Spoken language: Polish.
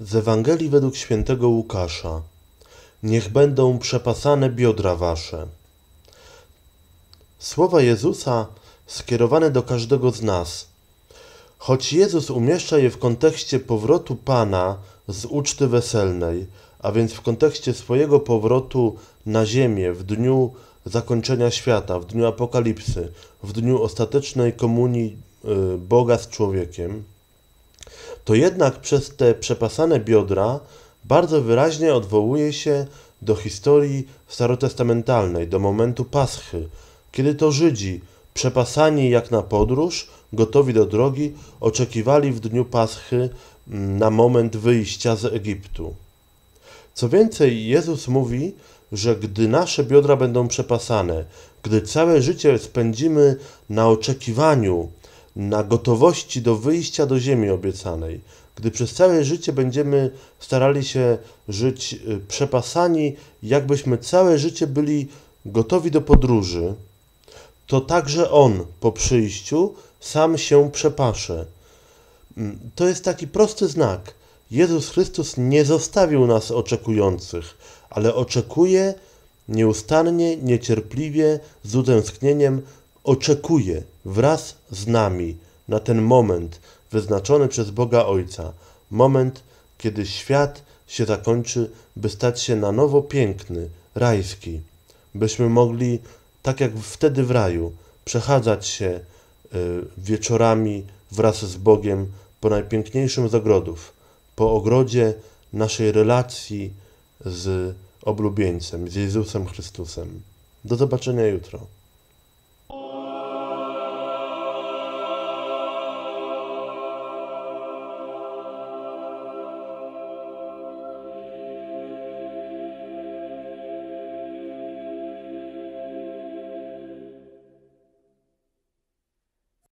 Z Ewangelii według świętego Łukasza. Niech będą przepasane biodra wasze. Słowa Jezusa skierowane do każdego z nas. Choć Jezus umieszcza je w kontekście powrotu Pana z uczty weselnej, a więc w kontekście swojego powrotu na ziemię w dniu zakończenia świata, w dniu apokalipsy, w dniu ostatecznej komunii y, Boga z człowiekiem, to jednak przez te przepasane biodra bardzo wyraźnie odwołuje się do historii starotestamentalnej, do momentu Paschy, kiedy to Żydzi, przepasani jak na podróż, gotowi do drogi, oczekiwali w dniu Paschy mm, na moment wyjścia z Egiptu. Co więcej, Jezus mówi, że gdy nasze biodra będą przepasane, gdy całe życie spędzimy na oczekiwaniu na gotowości do wyjścia do ziemi obiecanej, gdy przez całe życie będziemy starali się żyć y, przepasani, jakbyśmy całe życie byli gotowi do podróży, to także On po przyjściu sam się przepasze. Mm, to jest taki prosty znak. Jezus Chrystus nie zostawił nas oczekujących, ale oczekuje nieustannie, niecierpliwie, z utęsknieniem oczekuje wraz z nami na ten moment wyznaczony przez Boga Ojca, moment, kiedy świat się zakończy, by stać się na nowo piękny, rajski, byśmy mogli, tak jak wtedy w raju, przechadzać się e, wieczorami wraz z Bogiem po najpiękniejszym z ogrodów, po ogrodzie naszej relacji z oblubieńcem, z Jezusem Chrystusem. Do zobaczenia jutro.